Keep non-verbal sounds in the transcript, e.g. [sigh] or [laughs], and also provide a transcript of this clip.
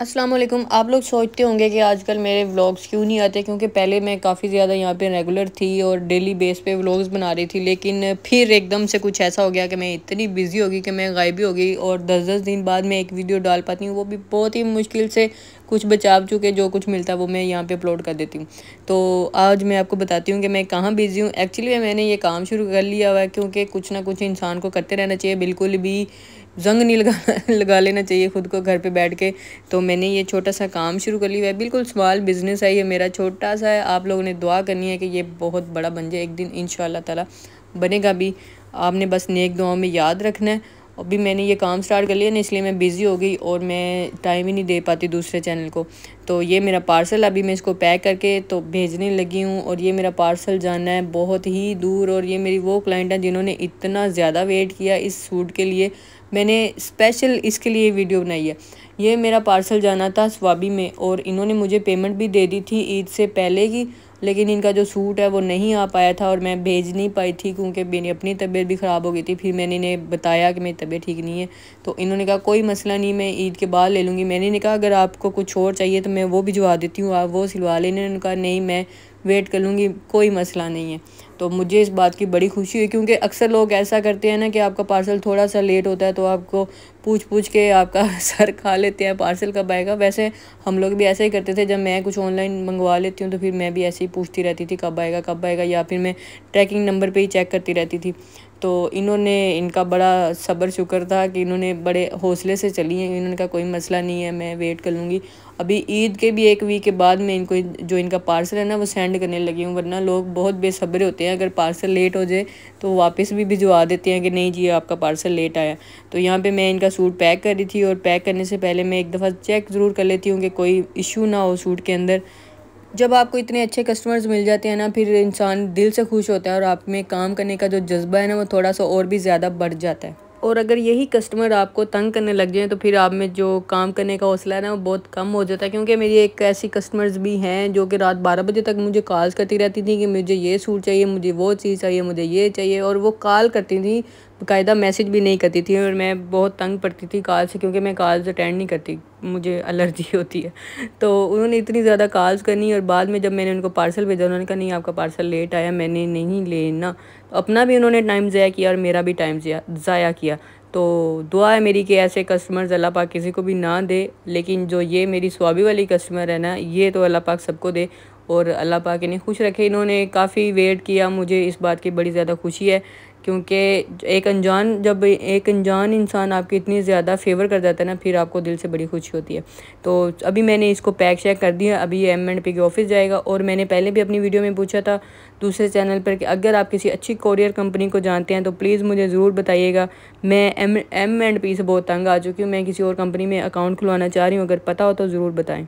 अस्सलाम वालेकुम आप लोग सोचते होंगे कि आजकल मेरे व्लॉग्स क्यों नहीं आते क्योंकि पहले मैं काफ़ी ज़्यादा यहाँ पे रेगुलर थी और डेली बेस पे व्लॉग्स बना रही थी लेकिन फिर एकदम से कुछ ऐसा हो गया कि मैं इतनी बिज़ी होगी कि मैं गायबी होगी हो गई और दस दस दिन बाद मैं एक वीडियो डाल पाती हूँ वो भी बहुत ही मुश्किल से कुछ बचाव चुके जो कुछ मिलता है वो मैं यहाँ पर अपलोड कर देती हूँ तो आज मैं आपको बताती हूँ कि मैं कहाँ बिज़ी हूँ एक्चुअली मैंने ये काम शुरू कर लिया हुआ है क्योंकि कुछ ना कुछ इंसान को करते रहना चाहिए बिल्कुल भी जंग नहीं लगा [laughs] लगा लेना चाहिए ख़ुद को घर पे बैठ के तो मैंने ये छोटा सा काम शुरू कर लिया है बिल्कुल स्मॉल बिज़नेस है ये मेरा छोटा सा है आप लोगों ने दुआ करनी है कि ये बहुत बड़ा बन जाए एक दिन इन ताला बनेगा भी आपने बस नेक दुआओं में याद रखना है अभी मैंने ये काम स्टार्ट कर लिया ना इसलिए मैं बिज़ी हो गई और मैं टाइम ही नहीं दे पाती दूसरे चैनल को तो ये मेरा पार्सल अभी मैं इसको पैक करके तो भेजने लगी हूँ और ये मेरा पार्सल जाना है बहुत ही दूर और ये मेरी वो क्लाइंट है जिन्होंने इतना ज़्यादा वेट किया इस सूट के लिए मैंने स्पेशल इसके लिए वीडियो बनाई है ये मेरा पार्सल जाना था स्वाबी में और इन्होंने मुझे पेमेंट भी दे दी थी ईद से पहले की लेकिन इनका जो सूट है वो नहीं आ पाया था और मैं भेज नहीं पाई थी क्योंकि मेरी अपनी तबीयत भी ख़राब हो गई थी फिर मैंने इन्हें बताया कि मेरी तबीयत ठीक नहीं है तो इन्होंने कहा कोई मसला नहीं मैं ईद के बाद ले लूँगी मैंने इन्हें कहा अगर आपको कुछ और चाहिए तो मैं वो भिजवा देती हूँ आप वो सिलवा लेने उन्होंने कहा नहीं मैं वेट कर लूँगी कोई मसला नहीं है तो मुझे इस बात की बड़ी खुशी हुई क्योंकि अक्सर लोग ऐसा करते हैं ना कि आपका पार्सल थोड़ा सा लेट होता है तो आपको पूछ पूछ के आपका [laughs] सर खा लेते हैं पार्सल कब आएगा वैसे हम लोग भी ऐसा ही करते थे जब मैं कुछ ऑनलाइन मंगवा लेती हूँ तो फिर मैं भी ऐसे ही पूछती रहती थी कब आएगा कब आएगा या फिर मैं ट्रैकिंग नंबर पर ही चेक करती रहती थी तो इन्होंने इनका बड़ा सब्र शुक्र था कि इन्होंने बड़े हौसले से चली हैं इन्होंने का कोई मसला नहीं है मैं वेट कर लूँगी अभी ईद के भी एक वीक के बाद मैं इनको जो इनका पार्सल है ना वो सेंड करने लगी हूँ वरना लोग बहुत बेसब्र होते हैं हैं अगर पार्सल लेट हो जाए तो वापस भी भिजवा देते हैं कि नहीं जी आपका पार्सल लेट आया तो यहाँ पे मैं इनका सूट पैक कर रही थी और पैक करने से पहले मैं एक दफ़ा चेक ज़रूर कर लेती हूँ कि कोई इशू ना हो सूट के अंदर जब आपको इतने अच्छे कस्टमर्स मिल जाते हैं ना फिर इंसान दिल से खुश होता है और आप में काम करने का जो जज्बा है ना वो थोड़ा सा और भी ज़्यादा बढ़ जाता है और अगर यही कस्टमर आपको तंग करने लग जाए तो फिर आप में जो काम करने का हौसला है ना वो बहुत कम हो जाता है क्योंकि मेरी एक ऐसी कस्टमर्स भी हैं जो कि रात बारह बजे तक मुझे कॉल करती रहती थी कि मुझे ये सूट चाहिए मुझे वो चीज़ चाहिए मुझे ये चाहिए और वो कॉल करती थी बाकायदा मैसेज भी नहीं करती थी और मैं बहुत तंग पड़ती थी कॉल से क्योंकि मैं कॉल्स अटेंड नहीं करती मुझे एलर्जी [laughs] होती है तो उन्होंने इतनी ज़्यादा कॉल्स करनी और बाद में जब मैंने उनको पार्सल भेजा उन्होंने कहा नहीं आपका पार्सल लेट आया मैंने नहीं लेना तो अपना भी उन्होंने टाइम ज़ाया किया और मेरा भी टाइम ज़ाया किया तो दुआ है मेरी कि ऐसे कस्टमर्स अल्लाह पाक किसी को भी ना दे लेकिन जो ये मेरी स्वाबी वाली कस्टमर है ना ये तो अल्लाह पाक सबको दे और अल्लाह पाक इन्हें खुश रखे इन्होंने काफ़ी वेट किया मुझे इस बात की बड़ी ज़्यादा खुशी है क्योंकि एक अनजान जब एक अनजान इंसान आपकी इतनी ज़्यादा फेवर कर जाता है ना फिर आपको दिल से बड़ी खुशी होती है तो अभी मैंने इसको पैक शैक कर दिया अभी ये एम एंड पी के ऑफिस जाएगा और मैंने पहले भी अपनी वीडियो में पूछा था दूसरे चैनल पर कि अगर आप किसी अच्छी कोरियर कंपनी को जानते हैं तो प्लीज़ मुझे ज़रूर बताइएगा मैं एम एम एंड पी से बहुत तंग आ चुकी हूँ मैं किसी और कंपनी में अकाउंट खुलवाना चाह रही हूँ अगर पता हो तो ज़रूर बताएँ